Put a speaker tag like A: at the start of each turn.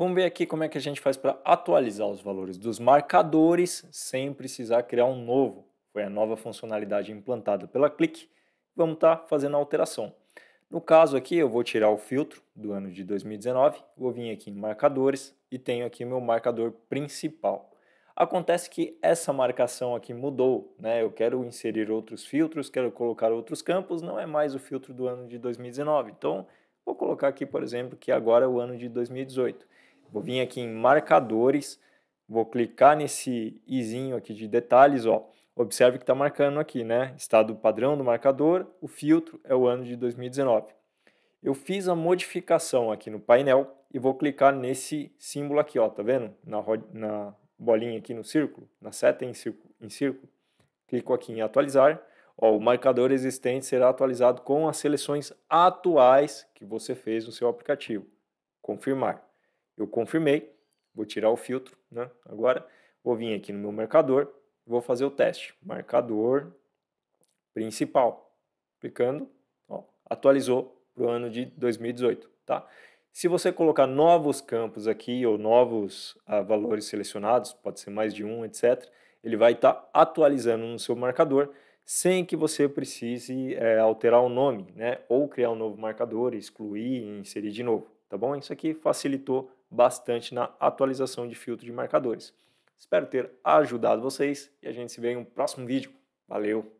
A: Vamos ver aqui como é que a gente faz para atualizar os valores dos marcadores sem precisar criar um novo. Foi a nova funcionalidade implantada pela Click. Vamos estar tá fazendo a alteração. No caso aqui, eu vou tirar o filtro do ano de 2019, vou vir aqui em marcadores e tenho aqui meu marcador principal. Acontece que essa marcação aqui mudou, né? Eu quero inserir outros filtros, quero colocar outros campos, não é mais o filtro do ano de 2019. Então, vou colocar aqui, por exemplo, que agora é o ano de 2018. Vou vir aqui em marcadores, vou clicar nesse izinho aqui de detalhes, ó. Observe que está marcando aqui, né? Estado padrão do marcador, o filtro é o ano de 2019. Eu fiz a modificação aqui no painel e vou clicar nesse símbolo aqui, ó, tá vendo? Na, na bolinha aqui no círculo, na seta em círculo, em círculo. Clico aqui em atualizar. Ó, o marcador existente será atualizado com as seleções atuais que você fez no seu aplicativo. Confirmar. Eu confirmei, vou tirar o filtro, né? Agora vou vir aqui no meu marcador, vou fazer o teste. Marcador principal, clicando, ó, atualizou para o ano de 2018, tá? Se você colocar novos campos aqui ou novos ah, valores selecionados, pode ser mais de um, etc., ele vai estar tá atualizando no seu marcador sem que você precise é, alterar o nome, né? Ou criar um novo marcador, excluir e inserir de novo, tá bom? Isso aqui facilitou bastante na atualização de filtro de marcadores. Espero ter ajudado vocês e a gente se vê em um próximo vídeo. Valeu!